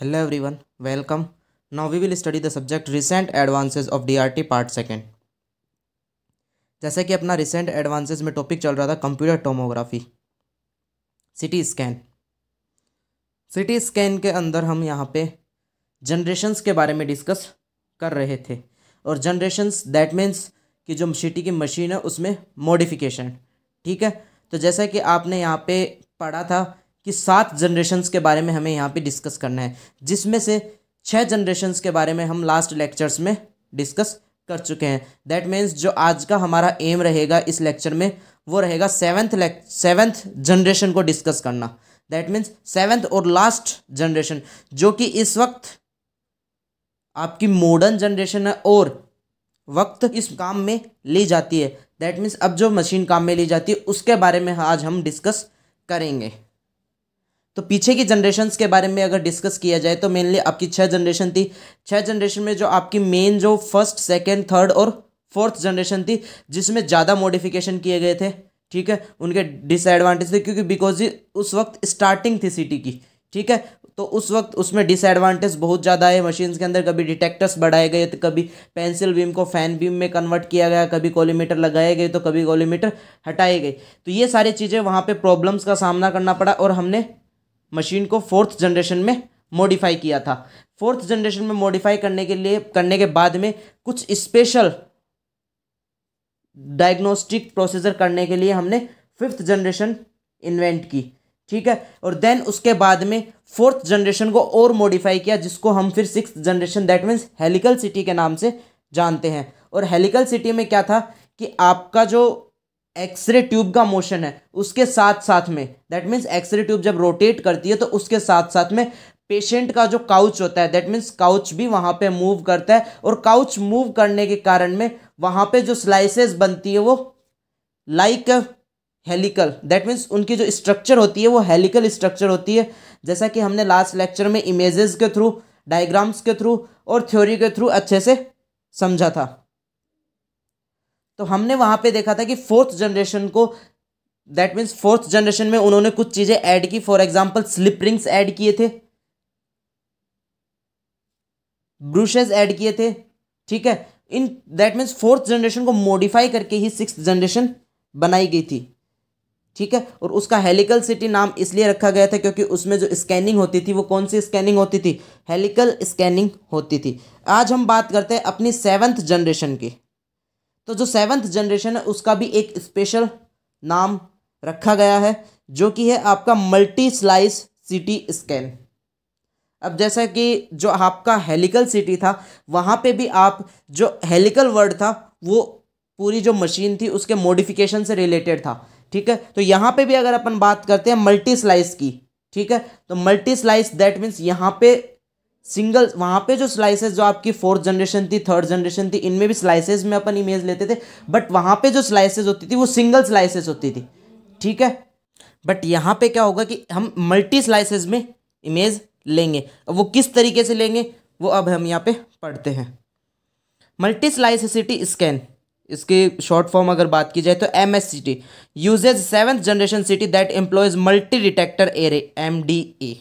Hello everyone welcome now we will study the subject recent advances of DRT part second जैसे कि अपना recent advances में topic चल रहा था computer tomography CT scan CT scan के अंदर हम यहाँ पे जनरेशन्स के बारे में डिस्कस कर रहे थे और जनरेशन्स दैट मीन्स कि जो सिटी की मशीन है उसमें मॉडिफिकेशन ठीक है तो जैसा कि आपने यहाँ पे पढ़ा था कि सात जनरेशन्स के बारे में हमें यहाँ पे डिस्कस करना है जिसमें से छः जनरेशन्स के बारे में हम लास्ट लेक्चर्स में डिस्कस कर चुके हैं दैट मीन्स जो आज का हमारा एम रहेगा इस लेक्चर में वो रहेगा सेवन्थ सेवन्थ जनरेशन को डिस्कस करना दैट मीन्स सेवन्थ और लास्ट जनरेशन जो कि इस वक्त आपकी मॉडर्न जनरेशन है और वक्त इस काम में ली जाती है दैट मीन्स अब जो मशीन काम में ली जाती है उसके बारे में आज हम डिस्कस करेंगे तो पीछे की जनरेशन्स के बारे में अगर डिस्कस किया जाए तो मेनली आपकी छः जनरेशन थी छः जनरेशन में जो आपकी मेन जो फर्स्ट सेकेंड थर्ड और फोर्थ जनरेशन थी जिसमें ज़्यादा मॉडिफिकेशन किए गए थे ठीक है उनके डिसएडवांटेज थे क्योंकि बिकॉज उस वक्त स्टार्टिंग थी सिटी की ठीक है तो उस वक्त उसमें डिसएडवांटेज बहुत ज़्यादा है मशीन्स के अंदर कभी डिटेक्टर्स बढ़ाए गए तो कभी पेंसिल बीम को फैन बीम में कन्वर्ट किया गया कभी कोलीमीटर लगाए गए तो कभी कोलीमीटर हटाए गए तो ये सारी चीज़ें वहाँ पे प्रॉब्लम्स का सामना करना पड़ा और हमने मशीन को फोर्थ जनरेशन में मॉडिफाई किया था फोर्थ जनरेशन में मॉडिफाई करने के लिए करने के बाद में कुछ स्पेशल डायग्नोस्टिक प्रोसीजर करने के लिए हमने फिफ्थ जनरेशन इन्वेंट की ठीक है और देन उसके बाद में फोर्थ जनरेशन को और मॉडिफाई किया जिसको हम फिर six generation that means helical CT के नाम से जानते हैं और हेलिकल सिटी में क्या था कि आपका जो एक्सरे ट्यूब का मोशन है उसके साथ साथ में दैट मीन्स एक्सरे ट्यूब जब रोटेट करती है तो उसके साथ साथ में पेशेंट का जो काउच होता है दैट मीन्स काउच भी वहाँ पे मूव करता है और काउच मूव करने के कारण में वहाँ पे जो स्लाइसेस बनती है वो लाइक हेलिकल दैट मीन्स उनकी जो स्ट्रक्चर होती है वो हेलिकल स्ट्रक्चर होती है जैसा कि हमने लास्ट लेक्चर में इमेजेस के थ्रू डायग्राम्स के थ्रू और थ्योरी के थ्रू अच्छे से समझा था तो हमने वहाँ पे देखा था कि फोर्थ जनरेशन को दैट मीन्स फोर्थ जनरेशन में उन्होंने कुछ चीज़ें ऐड की for example slip rings add किए थे ब्रूशेज ऐड किए थे ठीक है इन दैट मीन्स फोर्थ जनरेशन को मॉडिफाई करके ही सिक्स जनरेशन बनाई गई थी ठीक है और उसका हेलिकल सिटी नाम इसलिए रखा गया था क्योंकि उसमें जो स्कैनिंग होती थी वो कौन सी स्कैनिंग होती थी हेलिकल स्कैनिंग होती थी आज हम बात करते हैं अपनी सेवन्थ जनरेशन की तो जो सेवन्थ जनरेशन है उसका भी एक स्पेशल नाम रखा गया है जो कि है आपका मल्टी स्लाइस सिटी स्कैन अब जैसा कि जो आपका हेलिकल सिटी था वहाँ पे भी आप जो हेलिकल वर्ड था वो पूरी जो मशीन थी उसके मॉडिफिकेशन से रिलेटेड था ठीक है तो यहाँ पे भी अगर अपन बात करते हैं मल्टी स्लाइस की ठीक है तो मल्टी स्लाइस दैट मीन्स यहाँ पे सिंगल वहाँ पे जो स्लाइसेस जो आपकी फोर्थ जनरेशन थी थर्ड जनरेशन थी इनमें भी स्लाइसेस में अपन इमेज लेते थे बट वहाँ पे जो स्लाइसेस होती थी वो सिंगल स्लाइसेस होती थी ठीक है बट यहाँ पे क्या होगा कि हम मल्टी स्लाइसेस में इमेज लेंगे अब वो किस तरीके से लेंगे वो अब हम यहाँ पे पढ़ते हैं मल्टी स्लाइसिसिटी स्कैन इसके शॉर्ट फॉर्म अगर बात की जाए तो M S C T uses seventh generation CT that employs multi detector array M D A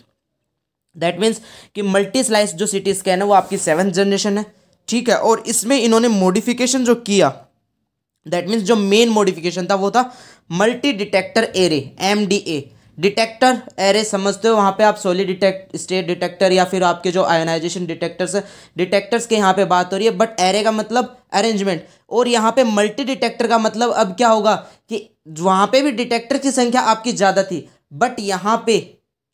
that means कि मल्टी स्लाइस जो सिटी स्कैन है वो आपकी सेवन्थ जनरेशन है ठीक है और इसमें इन्होंने मॉडिफिकेशन जो किया दैट मीन्स जो मेन मॉडिफिकेशन था वो था multi detector array M D A detector array समझते हो वहाँ पे आप सोलिड डिटेक्ट स्टेट डिटेक्टर या फिर आपके जो आयोनाइजेशन डिटेक्टर्स है डिटेक्टर्स के यहाँ पे बात हो रही है बट एरे का मतलब अरेंजमेंट और यहाँ पे मल्टी डिटेक्टर का मतलब अब क्या होगा कि वहाँ पे भी डिटेक्टर की संख्या आपकी ज़्यादा थी बट यहाँ पे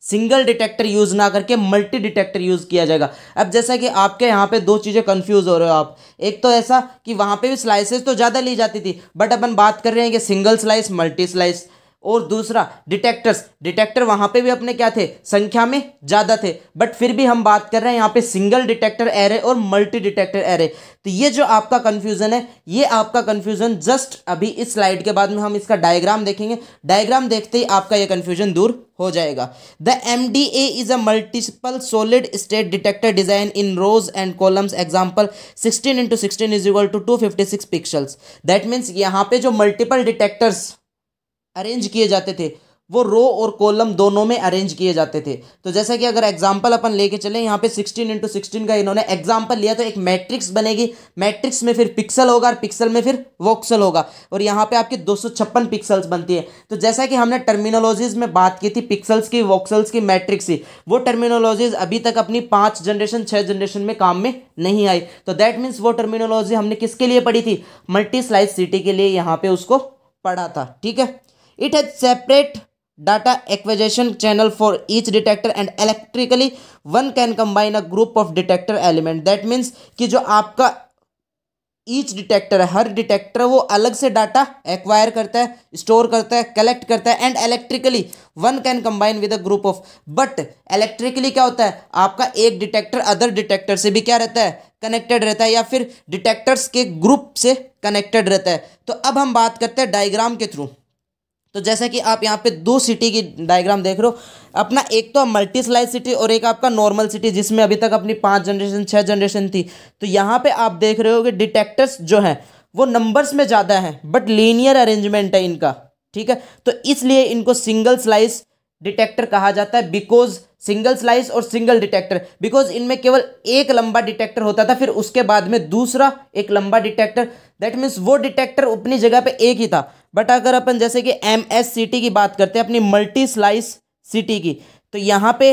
सिंगल डिटेक्टर यूज़ ना करके मल्टी डिटेक्टर यूज़ किया जाएगा अब जैसा कि आपके यहाँ पे दो चीज़ें कंफ्यूज हो रहे हो आप एक तो ऐसा कि वहाँ पे भी स्लाइसेस तो ज़्यादा ली जाती थी बट अपन बात कर रहे हैं कि सिंगल स्लाइस मल्टी स्लाइस और दूसरा डिटेक्टर्स डिटेक्टर वहाँ पे भी अपने क्या थे संख्या में ज़्यादा थे बट फिर भी हम बात कर रहे हैं यहाँ पे सिंगल डिटेक्टर एरे और मल्टी डिटेक्टर एरे तो ये जो आपका कन्फ्यूज़न है ये आपका कन्फ्यूज़न जस्ट अभी इस स्लाइड के बाद में हम इसका डायग्राम देखेंगे डायग्राम देखते ही आपका ये कन्फ्यूजन दूर हो जाएगा the M D A is a multiple solid state detector design in rows and columns example sixteen into sixteen is equal to two fifty six pixels that means यहाँ पे जो मल्टीपल डिटेक्टर्स अरेंज किए जाते थे वो रो और column दोनों में अरेंज किए जाते थे तो जैसा कि अगर एग्जाम्पल अपन लेके चले यहाँ पे 16 इंटू सिक्सटीन का इन्होंने एग्जाम्पल लिया तो एक मैट्रिक्स बनेगी मैट्रिक्स में फिर पिक्सल होगा और पिक्सल में फिर वॉक्सल होगा और यहाँ पे आपके दो पिक्सल्स बनती है तो जैसा कि हमने टर्मिनोलॉजीज में बात की थी पिक्सल्स की वॉक्सल्स की मैट्रिक्स की वो टर्मिनोलॉजीज अभी तक अपनी पाँच जनरेशन छः जनरेशन में काम में नहीं आई तो दैट मीन्स वो टर्मिनोलॉजी हमने किसके लिए पढ़ी थी मल्टी स्लाइज सिटी के लिए यहाँ पर उसको पढ़ा था ठीक है It has separate data acquisition channel for each detector and electrically one can combine a group of detector element. That means कि जो आपका ईच डिटेक्टर है हर डिटेक्टर वो अलग से डाटा एक्वायर करता है स्टोर करता है कलेक्ट करता है and electrically one can combine with a group of but electrically क्या होता है आपका एक डिटेक्टर अदर डिटेक्टर से भी क्या रहता है कनेक्टेड रहता है या फिर डिटेक्टर्स के ग्रुप से कनेक्टेड रहता है तो अब हम बात करते हैं डायग्राम के थ्रू तो जैसा कि आप यहाँ पे दो सिटी की डायग्राम देख रहे हो अपना एक तो मल्टी स्लाइज सिटी और एक आपका नॉर्मल सिटी जिसमें अभी तक अपनी पाँच जनरेशन छः जनरेशन थी तो यहाँ पे आप देख रहे हो कि डिटेक्टर्स जो हैं वो नंबर्स में ज़्यादा हैं बट लीनियर अरेंजमेंट है इनका ठीक है तो इसलिए इनको सिंगल स्लाइस डिटेक्टर कहा जाता है बिकॉज सिंगल स्लाइस और सिंगल डिटेक्टर बिकॉज इनमें केवल एक लंबा डिटेक्टर होता था फिर उसके बाद में दूसरा एक लंबा डिटेक्टर दैट मीन्स वो डिटेक्टर अपनी जगह पे एक ही था बट अगर अपन जैसे कि एम एस सी टी की बात करते हैं अपनी मल्टी स्लाइस सी टी की तो यहाँ पे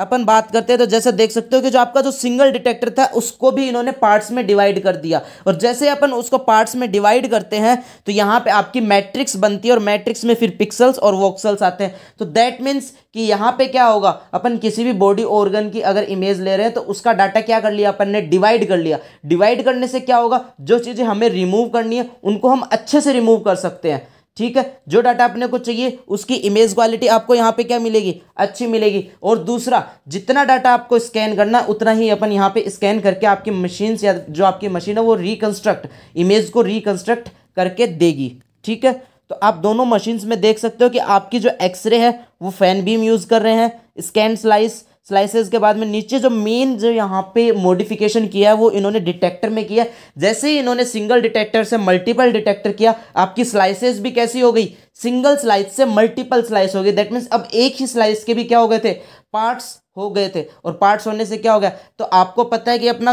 अपन बात करते हैं तो जैसे देख सकते हो कि जो आपका जो सिंगल डिटेक्टर था उसको भी इन्होंने पार्ट्स में डिवाइड कर दिया और जैसे अपन उसको पार्ट्स में डिवाइड करते हैं तो यहाँ पे आपकी मैट्रिक्स बनती है और मैट्रिक्स में फिर पिक्सल्स और वॉक्सल्स आते हैं तो दैट मीन्स कि यहाँ पे क्या होगा अपन किसी भी बॉडी ऑर्गन की अगर इमेज ले रहे हैं तो उसका डाटा क्या कर लिया अपन ने डिवाइड कर लिया डिवाइड करने से क्या होगा जो चीज़ें हमें रिमूव करनी है उनको हम अच्छे से रिमूव कर सकते हैं ठीक है जो डाटा अपने को चाहिए उसकी इमेज क्वालिटी आपको यहाँ पे क्या मिलेगी अच्छी मिलेगी और दूसरा जितना डाटा आपको स्कैन करना उतना ही अपन यहाँ पे स्कैन करके आपकी मशीन या जो आपकी मशीन है वो रिकन्स्ट्रक्ट इमेज को रिकन्स्ट्रक्ट करके देगी ठीक है तो आप दोनों मशीन्स में देख सकते हो कि आपकी जो एक्सरे है वो फैन बीम यूज़ कर रहे हैं स्कैन स्लाइस स्लाइसेस के बाद में नीचे जो मेन जो यहाँ पे मॉडिफिकेशन किया है वो इन्होंने डिटेक्टर में किया जैसे ही इन्होंने सिंगल डिटेक्टर से मल्टीपल डिटेक्टर किया आपकी स्लाइसेस भी कैसी हो गई सिंगल स्लाइस से मल्टीपल स्लाइस हो गई दैट मीन्स अब एक ही स्लाइस के भी क्या हो गए थे पार्ट्स हो गए थे और पार्ट्स होने से क्या हो गया तो आपको पता है कि अपना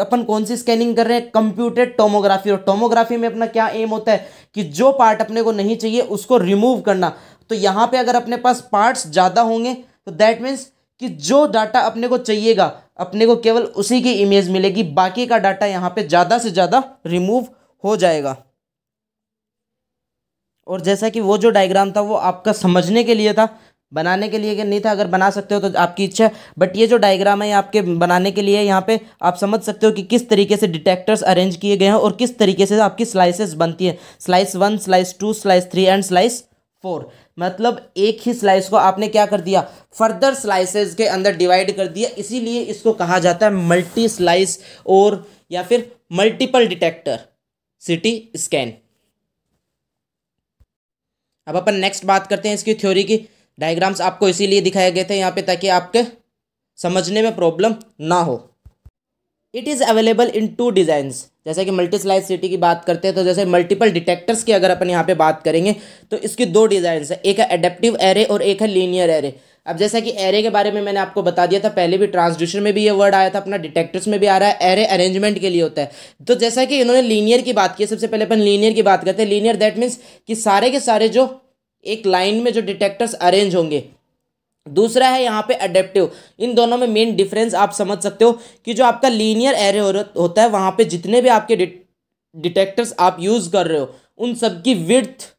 अपन कौन सी स्कैनिंग कर रहे हैं कंप्यूटेड टोमोग्राफी और टोमोग्राफी में अपना क्या एम होता है कि जो पार्ट अपने को नहीं चाहिए उसको रिमूव करना तो यहाँ पे अगर अपने पास पार्ट्स ज़्यादा होंगे तो दैट मीन्स कि जो डाटा अपने को चाहिएगा अपने को केवल उसी की इमेज मिलेगी बाकी का डाटा यहाँ पे ज़्यादा से ज़्यादा रिमूव हो जाएगा और जैसा कि वो जो डायग्राम था वो आपका समझने के लिए था बनाने के लिए कि नहीं था अगर बना सकते हो तो आपकी इच्छा है बट ये जो डायग्राम है आपके बनाने के लिए यहाँ पे आप समझ सकते हो कि किस तरीके से डिटेक्टर्स अरेंज किए गए हैं और किस तरीके से आपकी स्लाइसेस बनती है slice one slice two slice three and slice four मतलब एक ही स्लाइस को आपने क्या कर दिया फर्दर स्लाइसेस के अंदर डिवाइड कर दिया इसीलिए इसको कहा जाता है मल्टी स्लाइस और या फिर मल्टीपल डिटेक्टर सिटी स्कैन अब अपन नेक्स्ट बात करते हैं इसकी थ्योरी की डायग्राम्स आपको इसीलिए दिखाए गए थे यहाँ पे ताकि आपके समझने में प्रॉब्लम ना हो it is available in two designs जैसे कि मल्टी स्लाइस सिटी की बात करते हैं तो जैसे मल्टीपल डिटेक्टर्स की अगर अपन यहाँ पे बात करेंगे तो इसकी दो डिज़ाइन है एक है एडेप्टिव एरे और एक है लीनियर एरे अब जैसा कि एरे के बारे में मैंने आपको बता दिया था पहले भी ट्रांसड्यूशन में भी ये वर्ड आया था अपना डिटेक्टर्स में भी आ रहा है एरे अरेंजमेंट के लिए होता है तो जैसा कि इन्होंने लीनियर की बात की सबसे पहले अपन लीनियर की बात करते हैं लीनियर दैट मीन्स कि सारे के सारे जो एक लाइन में जो डिटेक्टर्स अरेंज होंगे दूसरा है यहाँ पे अडेप्टिव इन दोनों में मेन डिफरेंस आप समझ सकते हो कि जो आपका लीनियर एरे हो, होता है वहाँ पे जितने भी आपके डिटेक्टर्स आप यूज़ कर रहे हो उन सब की विर्थ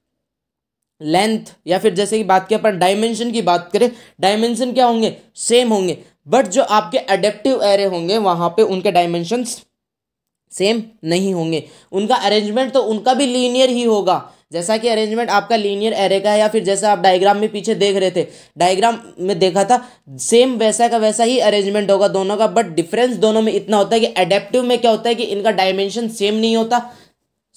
लेंथ या फिर जैसे कि बात किया अपन डायमेंशन की बात करें डायमेंशन क्या होंगे सेम होंगे बट जो आपके अडेप्टिव एरे होंगे वहाँ पर उनके डायमेंशंस सेम नहीं होंगे उनका अरेंजमेंट तो उनका भी लीनियर ही होगा जैसा कि अरेंजमेंट आपका लीनियर एरे का है या फिर जैसा आप डायग्राम में पीछे देख रहे थे डायग्राम में देखा था सेम वैसा का वैसा ही अरेंजमेंट होगा दोनों का बट डिफरेंस दोनों में इतना होता है कि एडेप्टिव में क्या होता है कि इनका डायमेंशन सेम नहीं होता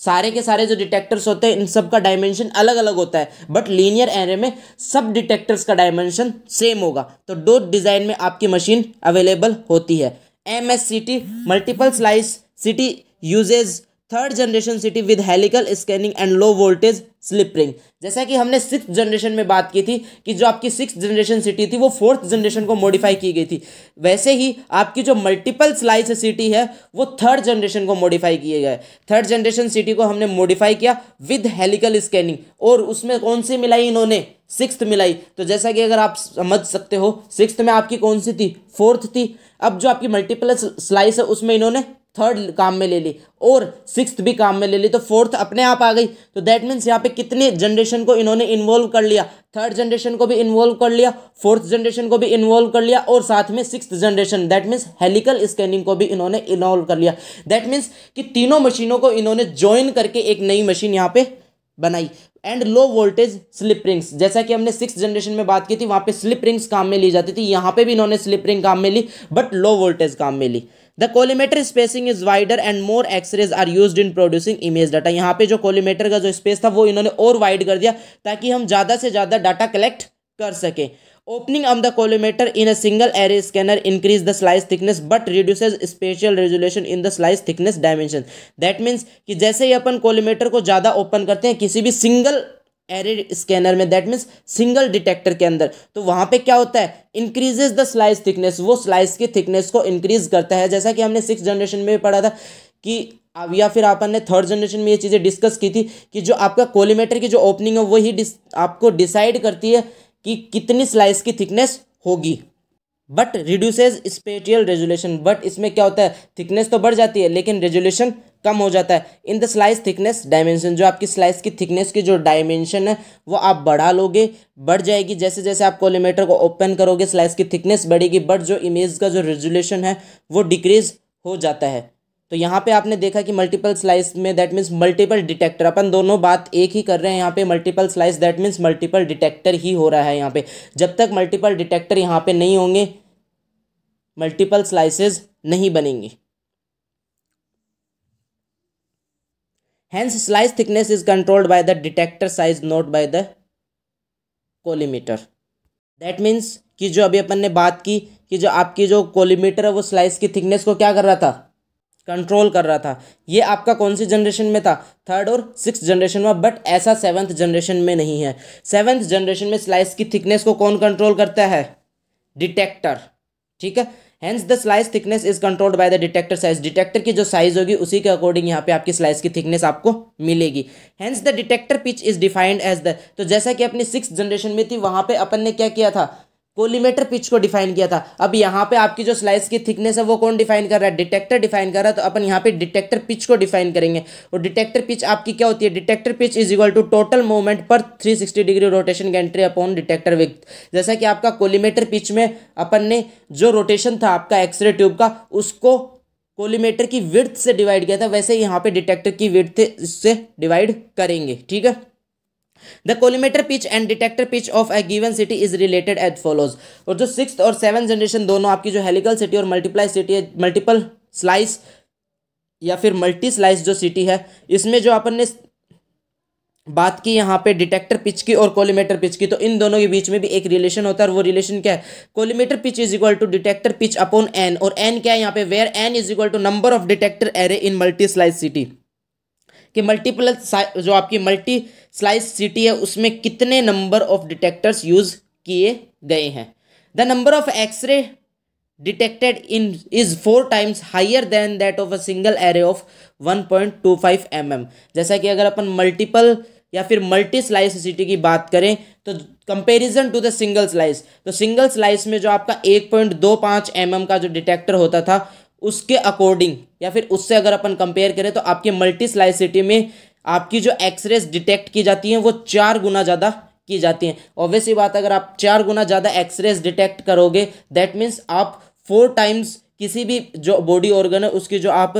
सारे के सारे जो डिटेक्टर्स होते हैं इन सब का डायमेंशन अलग अलग होता है बट लीनियर एरे में सब डिटेक्टर्स का डायमेंशन सेम होगा तो दो डिज़ाइन में आपकी मशीन अवेलेबल होती है M S C T multiple slice CT uses third generation CT with helical scanning and low voltage slip ring जैसा कि हमने सिक्स जनरेशन में बात की थी कि जो आपकी सिक्स जनरेशन सिटी थी वो फोर्थ जनरेशन को मॉडिफाई की गई थी वैसे ही आपकी जो मल्टीपल स्लाइस सिटी है वो थर्ड जनरेशन को मॉडिफाई किए गए थर्ड जनरेशन सिटी को हमने मॉडिफाई किया विद हेलिकल स्कैनिंग और उसमें कौन सी मिलाई इन्होंने सिक्स मिलाई तो जैसा कि अगर आप समझ सकते हो सिक्स में आपकी कौन सी थी फोर्थ थी अब जो आपकी मल्टीपल स्लाइस है उसमें इन्होंने थर्ड काम में ले ली और सिक्स्थ भी काम में ले ली तो फोर्थ अपने आप आ गई तो दैट मीन्स यहाँ पे कितने जनरेशन को इन्होंने इन्वॉल्व कर लिया थर्ड जनरेशन को भी इन्वॉल्व कर लिया फोर्थ जनरेशन को भी इन्वॉल्व कर लिया और साथ में sixth generation that means helical scanning को भी इन्होंने इन्वॉल्व कर लिया दैट मीन्स कि तीनों मशीनों को इन्होंने ज्वाइन करके एक नई मशीन यहाँ पे बनाई and low voltage slip rings जैसा कि हमने सिक्स जनरेशन में बात की थी वहाँ पे स्लिप रिंग्स काम में ली जाती थी यहाँ पे भी इन्होंने स्लिप रिंग काम में ली बट लो वोल्टेज काम में ली the collimator spacing is wider and more X rays are use in producing image data यहाँ पे जो कोलीमेटर का जो स्पेस था वो इन्होंने और वाइड कर दिया ताकि हम ज्यादा से ज्यादा डाटा कलेक्ट कर सके opening of the collimator in a single array scanner increase the slice thickness but reduces spatial resolution in the slice thickness dimension that means कि जैसे ही अपन कोलीमेटर को ज्यादा ओपन करते हैं किसी भी सिंगल एरे स्कैनर में दैट मीन्स सिंगल डिटेक्टर के अंदर तो वहाँ पे क्या होता है इंक्रीजेज द स्लाइस थिकनेस वो स्लाइस की थिकनेस को इंक्रीज करता है जैसा कि हमने सिक्स जनरेशन में भी पढ़ा था कि अब या फिर अपन ने थर्ड जनरेशन में ये चीज़ें डिस्कस की थी कि जो आपका कोलीमेटर की जो ओपनिंग है वही डिस आपको डिसाइड करती है कि कितनी स्लाइस की थिकनेस होगी but reduces spatial resolution but इसमें क्या होता है थिकनेस तो बढ़ जाती है लेकिन रेजुलेशन कम हो जाता है in the slice thickness dimension जो आपकी स्लाइस की थिकनेस की जो डायमेंशन है वो आप बढ़ा लोगे बढ़ जाएगी जैसे जैसे आप कोलिमेटर को ओपन करोगे स्लाइस की थिकनेस बढ़ेगी बट जो इमेज का जो रेजुलेशन है वो डिक्रीज हो जाता है तो यहाँ पे आपने देखा कि मल्टीपल स्लाइस में दैट मीन्स मल्टीपल डिटेक्टर अपन दोनों बात एक ही कर रहे हैं यहाँ पे multiple slice that means multiple detector ही हो रहा है यहाँ पे जब तक मल्टीपल डिटेक्टर यहाँ पे नहीं होंगे मल्टीपल स्लाइसेस नहीं बनेंगे hence slice thickness is controlled by the detector size not by the collimator that means कि जो अभी अपन ने बात की कि जो आपकी जो कोलीमीटर है वो स्लाइस की थिकनेस को क्या कर रहा था कंट्रोल कर रहा था ये आपका कौन सी जनरेशन में था थर्ड और सिक्स जनरेशन में बट ऐसा सेवन्थ जनरेशन में नहीं है सेवन्थ जनरेशन में स्लाइस की थिकनेस को कौन कंट्रोल करता है डिटेक्टर ठीक है hence the slice thickness is controlled by the detector size detector की जो साइज होगी उसी के अकॉर्डिंग यहाँ पे आपकी स्लाइस की थिकनेस आपको मिलेगी hence the detector pitch is defined as the तो जैसा कि अपनी सिक्स जनरेशन में थी वहाँ पे अपन ने क्या किया था कोलीमीटर पिच को डिफाइन किया था अब यहाँ पे आपकी जो स्लाइस की थिकनेस है वो कौन डिफाइन कर रहा है डिटेक्टर डिफाइन कर रहा है तो अपन यहाँ पे डिटेक्टर पिच को डिफाइन करेंगे और डिटेक्टर पिच आपकी क्या होती है detector pitch is equal to total movement per 360 degree rotation की एंट्री अपॉन डिटेक्टर विथ जैसा कि आपका कोलीमीटर पिच में अपन ने जो रोटेशन था आपका एक्सरे ट्यूब का उसको कोलीमीटर की विर्थ से डिवाइड किया था वैसे यहाँ पर डिटेक्टर की विर्थ से डिवाइड करेंगे ठीक है the collimator pitch and detector pitch of a given CT is related as follows और जो सिक्स और सेवन जनरेशन दोनों आपकी जो हेलिकल सिटी और मल्टीप्लाई सिटी है मल्टीपल स्लाइस या फिर मल्टी स्लाइस जो सिटी है इसमें जो अपन ने बात की यहाँ पे डिटेक्टर पिच की और कोलीमीटर पिच की तो इन दोनों के बीच में भी एक रिलेशन होता है वो रिलेशन क्या है collimator pitch is equal to detector pitch upon N और एन क्या है यहाँ पे where N is equal to number of detector array in multi slice CT कि मल्टीपल जो आपकी मल्टी स्लाइस सिटी है उसमें कितने नंबर ऑफ डिटेक्टर्स यूज़ किए गए हैं the number of X ray detected in is four times higher than that of a single array of one point two five M M जैसा कि अगर अपन मल्टीपल या फिर मल्टी स्लाइस सिटी की बात करें तो comparison to the single slice तो सिंगल स्लाइस में जो आपका एक पॉइंट दो पाँच एम mm एम का जो डिटेक्टर होता था उसके अकॉर्डिंग या फिर उससे अगर अपन कंपेयर करें तो आपके मल्टी स्लाइसिटी में आपकी जो एक्सरेज डिटेक्ट की जाती हैं वो चार गुना ज़्यादा की जाती हैं ऑब्वियसली बात अगर आप चार गुना ज़्यादा एक्सरेज डिटेक्ट करोगे दैट मीन्स आप फोर टाइम्स किसी भी जो बॉडी ऑर्गन है उसकी जो आप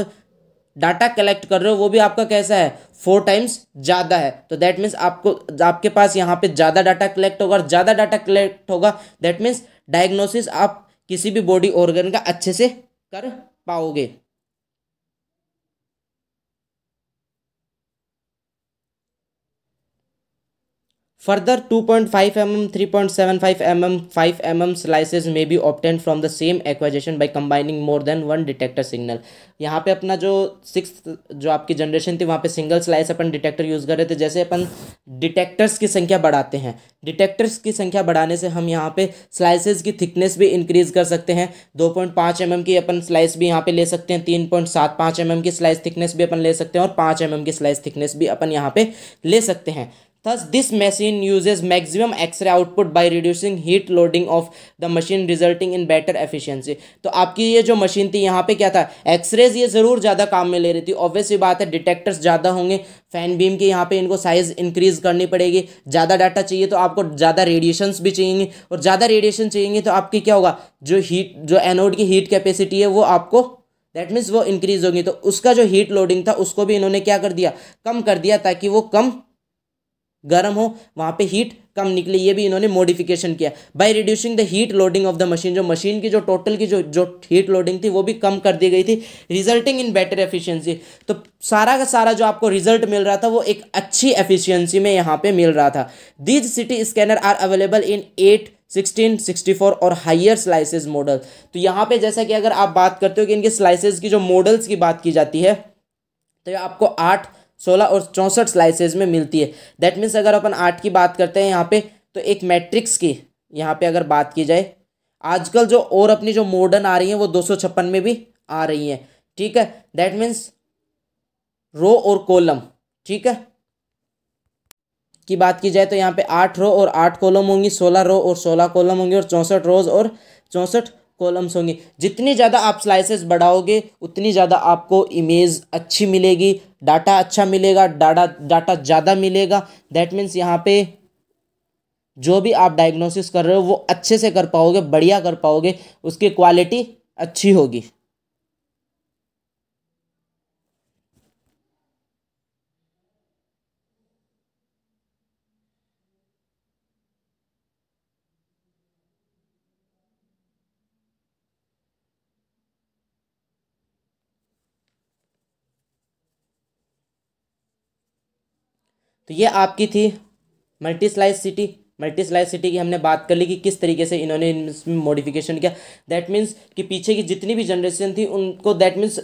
डाटा कलेक्ट कर रहे हो वो भी आपका कैसा है फोर टाइम्स ज़्यादा है तो दैट मीन्स आपको आपके पास यहाँ पे ज़्यादा डाटा कलेक्ट होगा और ज़्यादा डाटा कलेक्ट होगा दैट मीन्स डायग्नोसिस आप किसी भी बॉडी ऑर्गन का अच्छे से कर पाओगे Further 2.5 mm, 3.75 mm, 5 mm slices may be obtained from the same acquisition by combining more than one detector signal. यहाँ पे अपना जो सिक्स जो आपकी जनरेशन थी वहाँ पे सिंगल स्लाइस अपन डिटेक्टर यूज़ कर रहे थे जैसे अपन डिटेक्टर्स की संख्या बढ़ाते हैं डिटेक्टर्स की संख्या बढ़ाने से हम यहाँ पे स्लाइसेस की थिकनेस भी इंक्रीज़ कर सकते हैं 2.5 पॉइंट mm की अपन स्लाइस भी यहाँ पे ले सकते हैं 3.75 पॉइंट mm की स्लाइस थिकनेस भी अपन ले सकते हैं और पाँच एम mm की स्लाइस थिकनेस भी अपन यहाँ पे ले सकते हैं Thus, this machine uses maximum X-ray output by reducing heat loading of the machine resulting in better efficiency. तो आपकी ये जो मशीन थी यहाँ पे क्या था एक्सरेज ये ज़रूर ज़्यादा काम में ले रही थी ऑब्वियसली बात है डिटेक्टर्स ज़्यादा होंगे फैन बीम के यहाँ पे इनको साइज़ इंक्रीज करनी पड़ेगी ज़्यादा डाटा चाहिए तो आपको ज़्यादा रेडिएशंस भी चाहिए और ज़्यादा रेडिएशन चाहिए तो आपकी क्या होगा जो हीट जो एनोड की हीट कैपेसिटी है वो आपको दैट मीन्स वो इंक्रीज़ होगी तो उसका जो हीट लोडिंग था उसको भी इन्होंने क्या कर दिया कम कर दिया ताकि वो कम गर्म हो वहाँ पे हीट कम निकले ये भी इन्होंने मॉडिफिकेशन किया by reducing the heat loading of the machine जो मशीन की जो टोटल की जो जो हीट लोडिंग थी वो भी कम कर दी गई थी रिजल्टिंग इन बेटर एफिशिएंसी तो सारा का सारा जो आपको रिजल्ट मिल रहा था वो एक अच्छी एफिशिएंसी में यहाँ पे मिल रहा था these CT scanner are available in eight sixteen sixty four और हाइयर स्लाइसेज मॉडल तो यहाँ पे जैसा कि अगर आप बात करते हो कि इनके स्लाइसेज की जो मॉडल्स की बात की जाती है तो आपको आठ सोलह और चौंसठ स्लाइसेज में मिलती है दैट मीन्स अगर अपन आठ की बात करते हैं यहाँ पे तो एक मैट्रिक्स की यहाँ पे अगर बात की जाए आजकल जो और अपनी जो मॉडर्न आ रही हैं वो दो सौ छप्पन में भी आ रही हैं ठीक है दैट मीन्स रो और कॉलम ठीक है की बात की जाए तो यहाँ पे आठ रो और आठ कॉलम होंगी सोलह रो और सोलह कॉलम होंगे और चौंसठ रोज और चौंसठ कॉलम्स होंगे जितनी ज़्यादा आप स्लाइसेस बढ़ाओगे उतनी ज़्यादा आपको इमेज अच्छी मिलेगी डाटा अच्छा मिलेगा डाटा डाटा ज़्यादा मिलेगा दैट मीन्स यहाँ पे जो भी आप डायग्नोसिस कर रहे हो वो अच्छे से कर पाओगे बढ़िया कर पाओगे उसकी क्वालिटी अच्छी होगी तो ये आपकी थी multi slice CT multi slice CT की हमने बात कर ली कि किस तरीके से इन्होंने इसमें मॉडिफिकेशन किया दैट मीन्स कि पीछे की जितनी भी जनरेशन थी उनको दैट मीन्स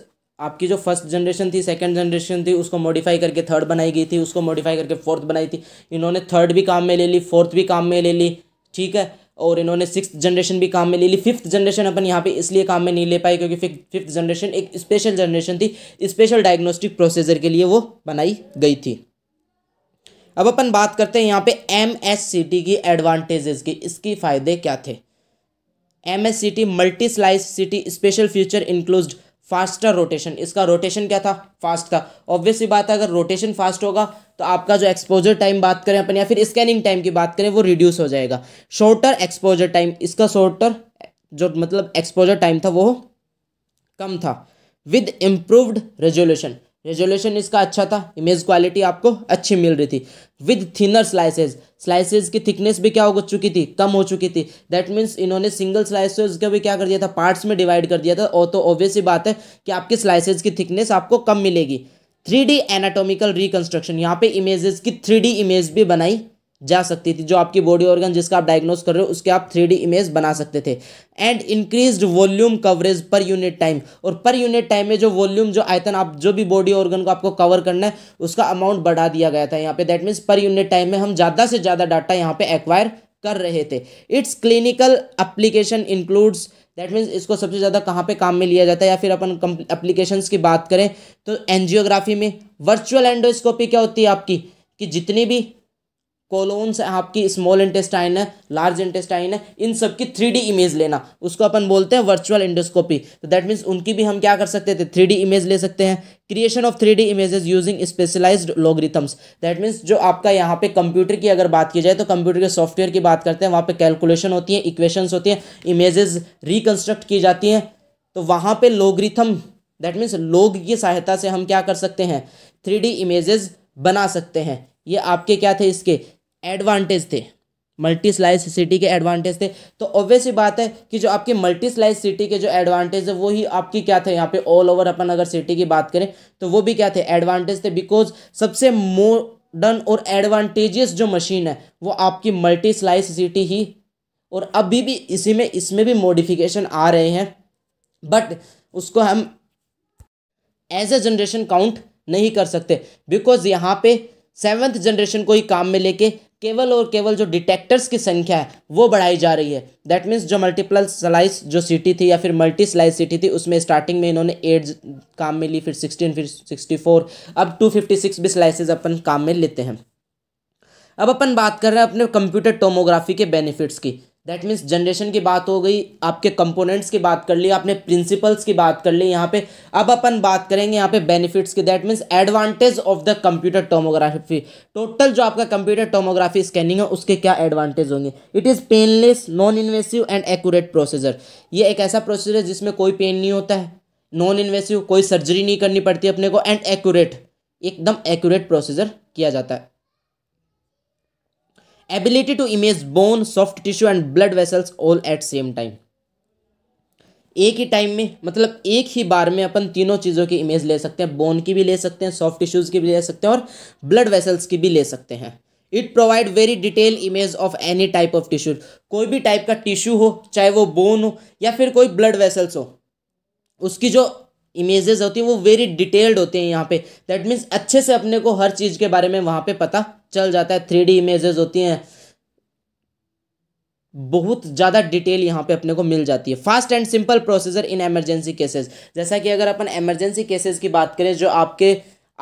आपकी जो फर्स्ट जनरेशन थी सेकंड जनरेशन थी उसको मॉडिफाई करके थर्ड बनाई गई थी उसको मॉडिफाई करके फोर्थ बनाई थी इन्होंने थर्ड भी काम में ले ली फोर्थ भी काम में ले ली ठीक है और इन्होंने सिक्स जनरेशन भी काम में ले ली फिफ्थ जनरेशन अपन यहाँ पे इसलिए काम में नहीं ले पाए क्योंकि फिफ्थ जनरेशन एक स्पेशल जनरेशन थी स्पेशल डायग्नोस्टिक प्रोसीजर के लिए वो बनाई गई थी अब अपन बात करते हैं यहाँ पे एम की एडवांटेजेस की इसकी फ़ायदे क्या थे M S C T multi slice CT special features includes faster rotation इसका रोटेशन क्या था फास्ट था ऑब्वियसली बात है अगर रोटेशन फास्ट होगा तो आपका जो एक्सपोजर टाइम बात करें अपन या फिर स्कैनिंग टाइम की बात करें वो रिड्यूस हो जाएगा शॉर्टर एक्सपोजर टाइम इसका शॉर्टर जो मतलब एक्सपोजर टाइम था वो कम था विद इम्प्रूव्ड रेजोल्यूशन रेजोल्यूशन इसका अच्छा था इमेज क्वालिटी आपको अच्छी मिल रही थी विद थिनर स्लाइसेज स्लाइसेज की थिकनेस भी क्या हो चुकी थी कम हो चुकी थी दैट मीन्स इन्होंने सिंगल स्लाइसेज का भी क्या कर दिया था पार्ट्स में डिवाइड कर दिया था और तो ऑब्वियस ही बात है कि आपकी स्लाइसेज की थिकनेस आपको कम मिलेगी थ्री डी एनाटोमिकल रिकन्स्ट्रक्शन यहाँ पे इमेजेस की थ्री डी इमेज भी बनाई जा सकती थी जो आपकी बॉडी ऑर्गन जिसका आप डायग्नोस कर रहे हो उसके आप थ्री इमेज बना सकते थे and increase volume coverage per unit time और पर यूनिट टाइम में जो वॉल्यूम जो आयतन आप जो भी बॉडी ऑर्गन को आपको कवर करना है उसका अमाउंट बढ़ा दिया गया था यहाँ पे that means per unit time में हम ज़्यादा से ज़्यादा डाटा यहाँ पे एक्वायर कर रहे थे its clinical application includes that means इसको सबसे ज़्यादा कहाँ पे काम में लिया जाता है या फिर अपन अप्लीकेशन की बात करें तो एनजियोग्राफी में वर्चुअल एंडोस्कोपी क्या होती है आपकी कि जितनी भी कोलोन्स आपकी स्मॉल इंटेस्टाइन है लार्ज इंटेस्टाइन है इन सब की थ्री डी इमेज लेना उसको अपन बोलते हैं वर्चुअल इंडोस्कोपी तो दैट मीन्स उनकी भी हम क्या कर सकते थे थ्री डी इमेज ले सकते हैं creation of three D images using specialised logarithms that means जो आपका यहाँ पे कंप्यूटर की अगर बात की जाए तो कंप्यूटर के सॉफ्टवेयर की बात करते हैं वहाँ पे कैलकुलेशन होती है इक्वेशंस होती हैं इमेजेस रिकन्स्ट्रक्ट की जाती हैं तो वहाँ पे लॉगरिथम दैट मीन्स लोग की सहायता से हम क्या कर सकते हैं थ्री डी इमेजेस बना सकते हैं ये आपके क्या थे इसके एडवांटेज थे मल्टी स्लाइस सिटी के एडवांटेज थे तो ऑब्वियस ही बात है कि जो आपके मल्टी स्लाइस सिटी के जो एडवांटेज है वो ही आपकी क्या थे यहाँ पे ऑल ओवर अपन अगर सिटी की बात करें तो वो भी क्या थे एडवांटेज थे बिकॉज सबसे मॉडर्न और एडवांटेजियस जो मशीन है वो आपकी मल्टी स्लाइस सिटी ही और अभी भी इसी में इसमें भी मॉडिफिकेशन आ रहे हैं बट उसको हम एज ए जनरेशन काउंट नहीं कर सकते बिकॉज यहाँ पे सेवन्थ जनरेशन को ही काम में लेके केवल और केवल जो डिटेक्टर्स की संख्या है वो बढ़ाई जा रही है दैट मीन्स जो मल्टीपल स्लाइस जो सिटी थी या फिर मल्टी स्लाइस सिटी थी उसमें स्टार्टिंग में इन्होंने एट काम में ली फिर सिक्सटीन फिर सिक्सटी फोर अब टू फिफ्टी सिक्स भी स्लाइसेज अपन काम में लेते हैं अब अपन बात कर रहे हैं अपने कंप्यूटर टोमोग्राफी के बेनिफिट्स की दैट मीन्स जनरेशन की बात हो गई आपके कंपोनेंट्स की बात कर ली आपने प्रिंसिपल्स की बात कर ली यहाँ पे अब अपन बात करेंगे यहाँ पे बेनिफिट्स की that means advantage of the computer tomography total जो आपका कंप्यूटर टोमोग्राफी स्कैनिंग है उसके क्या एडवांटेज होंगे it is painless non invasive and accurate procedure ये एक ऐसा प्रोसीजर है जिसमें कोई पेन नहीं होता है नॉन इन्वेसिव कोई सर्जरी नहीं करनी पड़ती अपने को एंड एक्यूरेट एकदम एक्यूरेट प्रोसीजर किया जाता है ability to image bone soft tissue and blood vessels all at same time एक ही टाइम में मतलब एक ही बार में अपन तीनों चीज़ों की इमेज ले सकते हैं बोन की भी ले सकते हैं सॉफ्ट टिश्यूज़ की भी ले सकते हैं और ब्लड वेसल्स की भी ले सकते हैं it provide very detail image of any type of tissue कोई भी टाइप का टिश्यू हो चाहे वो बोन हो या फिर कोई ब्लड वेसल्स हो उसकी जो इमेजेस होती हैं वो वेरी डिटेल्ड होते हैं यहाँ पे दैट मीन्स अच्छे से अपने को हर चीज़ के बारे में वहाँ पे पता चल जाता है थ्री डी इमेजेस होती हैं बहुत ज़्यादा डिटेल यहाँ पे अपने को मिल जाती है fast and simple procedure in emergency cases जैसा कि अगर अपन एमरजेंसी केसेस की बात करें जो आपके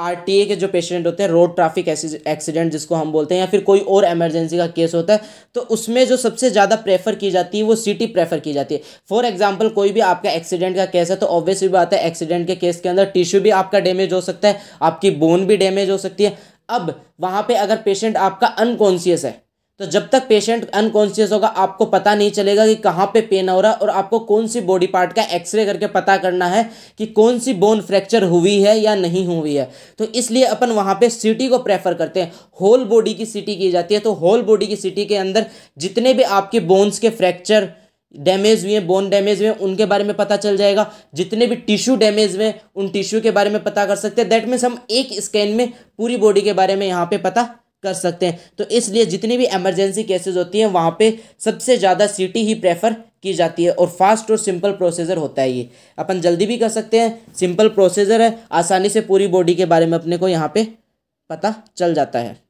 आरटीए के जो पेशेंट होते हैं रोड ट्रैफिक एक्सीडेंट जिसको हम बोलते हैं या फिर कोई और एमरजेंसी का केस होता है तो उसमें जो सबसे ज़्यादा प्रेफर की जाती है वो सिटी प्रेफर की जाती है फॉर एग्जांपल कोई भी आपका एक्सीडेंट का केस है तो ऑब्वियसली बात है एक्सीडेंट के केस के अंदर टिश्यू भी आपका डैमेज हो सकता है आपकी बोन भी डैमेज हो सकती है अब वहाँ पे अगर पेशेंट आपका अनकॉन्सियस है तो जब तक पेशेंट अनकॉन्सियस होगा आपको पता नहीं चलेगा कि कहाँ पे पेन हो रहा है और आपको कौन सी बॉडी पार्ट का एक्सरे करके पता करना है कि कौन सी बोन फ्रैक्चर हुई है या नहीं हुई है तो इसलिए अपन वहाँ पे सीटी को प्रेफर करते हैं होल बॉडी की सीटी की जाती है तो होल बॉडी की सीटी के अंदर जितने भी आपके बोन्स के फ्रैक्चर डैमेज हुए हैं बोन डैमेज हुए हैं उनके बारे में पता चल जाएगा जितने भी टिश्यू डैमेज हुए उन टिश्यू के बारे में पता कर सकते हैं दैट मीन्स हम एक स्कैन में पूरी बॉडी के बारे में यहाँ पे पता कर सकते हैं तो इसलिए जितनी भी एमरजेंसी केसेस होती हैं वहाँ पे सबसे ज़्यादा सीटी ही प्रेफर की जाती है और फास्ट और सिंपल प्रोसेजर होता है ये अपन जल्दी भी कर सकते हैं सिंपल प्रोसेजर है आसानी से पूरी बॉडी के बारे में अपने को यहाँ पर पता चल जाता है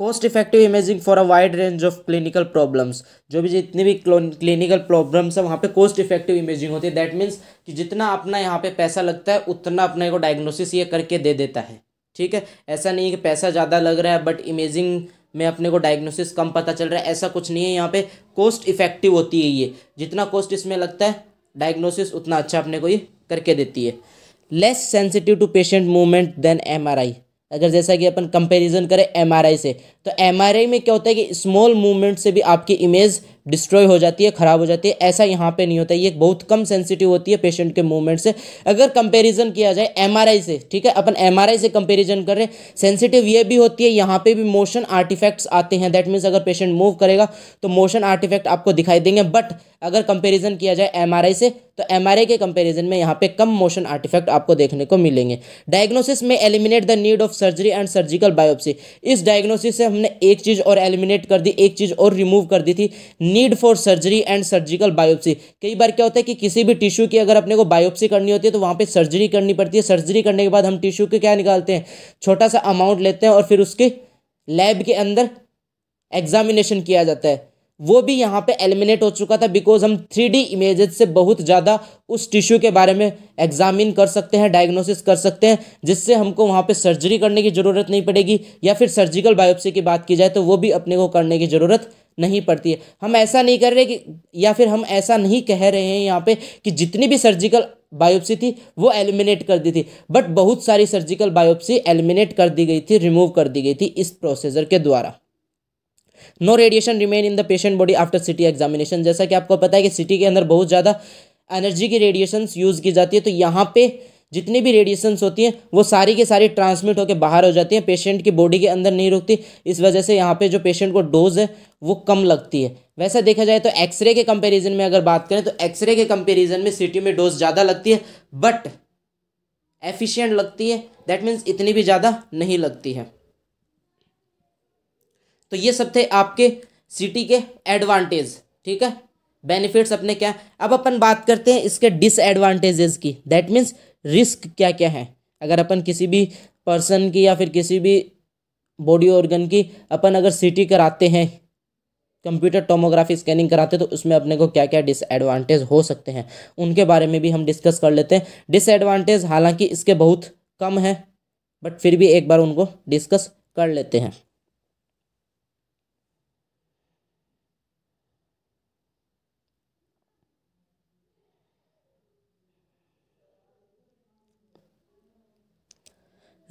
cost effective imaging for a wide range of clinical problems जो भी जितनी भी क्लिनिकल प्रॉब्लम्स है वहाँ पे कॉस्ट इफेक्टिव इमेजिंग होती है दैट मीन्स कि जितना अपना यहाँ पे पैसा लगता है उतना अपने को डायग्नोसिस ये करके दे देता है ठीक है ऐसा नहीं है कि पैसा ज़्यादा लग रहा है बट इमेजिंग में अपने को डायग्नोसिस कम पता चल रहा है ऐसा कुछ नहीं है यहाँ पे कॉस्ट इफेक्टिव होती है ये जितना कॉस्ट इसमें लगता है डायग्नोसिस उतना अच्छा अपने को ये करके देती है less sensitive to patient movement than M अगर जैसा कि अपन कंपैरिजन करें एमआरआई से तो एमआरआई में क्या होता है कि स्मॉल मूवमेंट से भी आपकी इमेज डिस्ट्रॉय हो जाती है ख़राब हो जाती है ऐसा यहाँ पे नहीं होता ये बहुत कम सेंसिटिव होती है पेशेंट के मूवमेंट से अगर कंपैरिजन किया जाए एमआरआई से ठीक है अपन एमआरआई से कंपैरिजन कर रहे हैं सेंसिटिव ये भी होती है यहाँ पे भी मोशन आर्टिफैक्ट्स आते हैं दैट मीन्स अगर पेशेंट मूव करेगा तो मोशन आर्टिफैक्ट आपको दिखाई देंगे बट अगर कंपैरिजन किया जाए एमआरआई से तो एमआरआई के कंपैरिजन में यहाँ पे कम मोशन आर्टिफैक्ट आपको देखने को मिलेंगे डायग्नोसिस में eliminate the need of surgery and surgical biopsy इस डायग्नोसिस से हमने एक चीज़ और एलिमिनेट कर दी एक चीज़ और रिमूव कर दी थी need for surgery and surgical biopsy कई बार क्या होता है कि किसी भी टिश्यू की अगर अपने को बायोप्सी करनी होती है तो वहाँ पर सर्जरी करनी पड़ती है सर्जरी करने के बाद हम टिश्यू के क्या निकालते हैं छोटा सा अमाउंट लेते हैं और फिर उसके लैब के अंदर एग्जामिनेशन किया जाता है वो भी यहाँ पे एलिमिनेट हो चुका था बिकॉज हम थ्री डी इमेजेस से बहुत ज़्यादा उस टिश्यू के बारे में एग्जामिन कर सकते हैं डायग्नोसिस कर सकते हैं जिससे हमको वहाँ पे सर्जरी करने की ज़रूरत नहीं पड़ेगी या फिर सर्जिकल बायोप्सी की बात की जाए तो वो भी अपने को करने की ज़रूरत नहीं पड़ती है हम ऐसा नहीं कर रहे कि या फिर हम ऐसा नहीं कह रहे हैं यहाँ पर कि जितनी भी सर्जिकल बायोप्सी थी वो एलिमिनेट कर दी थी बट बहुत सारी सर्जिकल बायोप्सी एलिमिनेट कर दी गई थी रिमूव कर दी गई थी इस प्रोसीजर के द्वारा no radiation remain in the patient body after CT examination जैसा कि आपको पता है कि सिटी के अंदर बहुत ज़्यादा एनर्जी की रेडिएशंस यूज़ की जाती है तो यहाँ पे जितनी भी रेडिएशंस होती हैं वो सारी के सारी ट्रांसमिट होकर बाहर हो जाती हैं पेशेंट की बॉडी के अंदर नहीं रुकती इस वजह से यहाँ पे जो पेशेंट को डोज है वो कम लगती है वैसा देखा जाए तो एक्सरे के कंपैरिजन में अगर बात करें तो एक्सरे के कंपैरिजन में सिटी में डोज ज़्यादा लगती है बट एफिशिएंट लगती है दैट मीन्स इतनी भी ज़्यादा नहीं लगती है तो ये सब थे आपके सिटी के एडवांटेज ठीक है बेनिफिट्स अपने क्या अब अपन बात करते हैं इसके डिसएडवांटेजेस की दैट मीन्स रिस्क क्या क्या है अगर अपन किसी भी पर्सन की या फिर किसी भी बॉडी ऑर्गन की अपन अगर सिटी कराते हैं कंप्यूटर टोमोग्राफी स्कैनिंग कराते हैं तो उसमें अपने को क्या क्या डिसएडवांटेज हो सकते हैं उनके बारे में भी हम डिस्कस कर लेते हैं डिसएडवांटेज हालांकि इसके बहुत कम है बट फिर भी एक बार उनको डिस्कस कर लेते हैं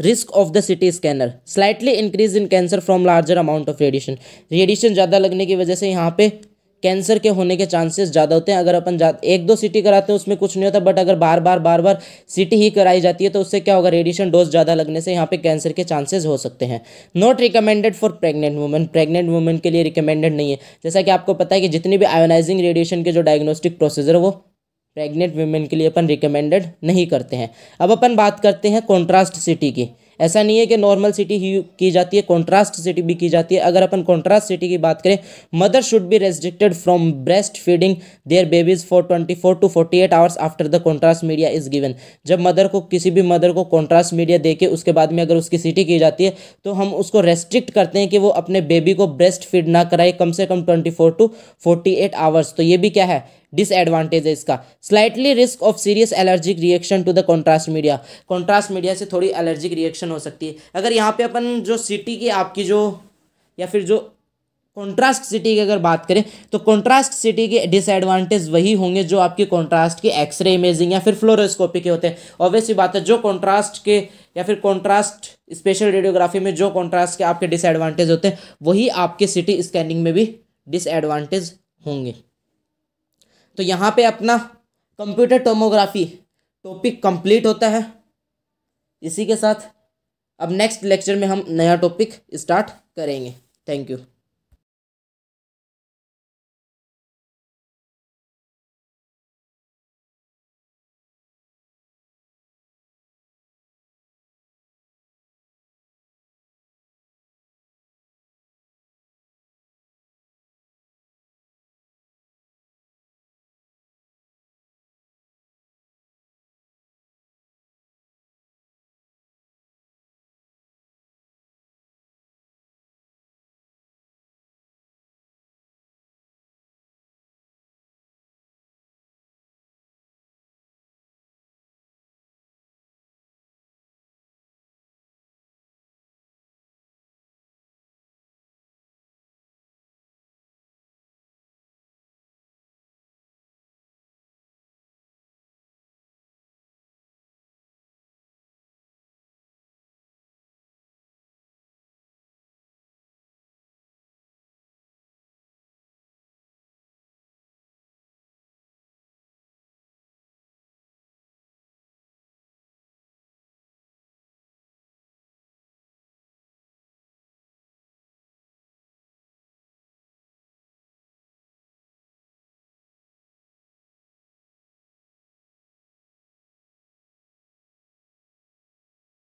risk of the CT scanner slightly increase in cancer from larger amount of radiation radiation ज़्यादा लगने की वजह से यहाँ पे कैंसर के होने के चांसेस ज़्यादा होते हैं अगर अपन जा एक दो सिटी कराते हैं उसमें कुछ नहीं होता बट अगर बार बार बार बार सिटी ही कराई जाती है तो उससे क्या होगा रेडिएशन डोज ज़्यादा लगने से यहाँ पे कैंसर के चांसेस हो सकते हैं not recommended for pregnant women pregnant women के लिए रिकमेंडेड नहीं है जैसा कि आपको पता है कि जितनी भी आयोनाइजिंग रेडिएशन के जो डायग्नोस्टिक प्रोसीजर वो प्रेग्नेंट वीमेन के लिए अपन रिकमेंडेड नहीं करते हैं अब अपन बात करते हैं कॉन्ट्रास्ट सिटी की ऐसा नहीं है कि नॉर्मल सिटी ही की जाती है कॉन्ट्रास्ट सिटी भी की जाती है अगर अपन कॉन्ट्रास्ट सिटी की बात करें mother should be restricted from breast feeding their babies for twenty four to forty eight hours after the contrast media is given जब मदर को किसी भी मदर को कॉन्ट्रास्ट मीडिया दे के उसके बाद में अगर उसकी सिटी की जाती है तो हम उसको रेस्ट्रिक्ट करते हैं कि वो अपने बेबी को ब्रेस्ट फीड ना कराए कम से कम twenty four to forty eight hours तो ये भी क्या है डिसएडवांटेज है इसका slightly risk of serious allergic reaction to the contrast media contrast media से थोड़ी एलर्जिक रिएक्शन हो सकती है अगर यहाँ पे अपन जो सिटी की आपकी जो या फिर जो कॉन्ट्रास्ट सिटी की अगर बात करें तो कॉन्ट्रास्ट सिटी के डिसएडवांटेज वही होंगे जो आपके कॉन्ट्रास्ट के एक्सरे इमेजिंग या फिर फ्लोरोस्कोपी के होते हैं ऑब्वियसली बात है जो कॉन्ट्रास्ट के या फिर कॉन्ट्रास्ट स्पेशल रेडियोग्राफी में जो कॉन्ट्रास्ट के आपके डिसएडवांटेज होते हैं वही आपके सिटी स्कैनिंग में भी डिसएडवांटेज होंगे तो यहाँ पे अपना कंप्यूटर टोमोग्राफी टॉपिक कंप्लीट होता है इसी के साथ अब नेक्स्ट लेक्चर में हम नया टॉपिक स्टार्ट करेंगे थैंक यू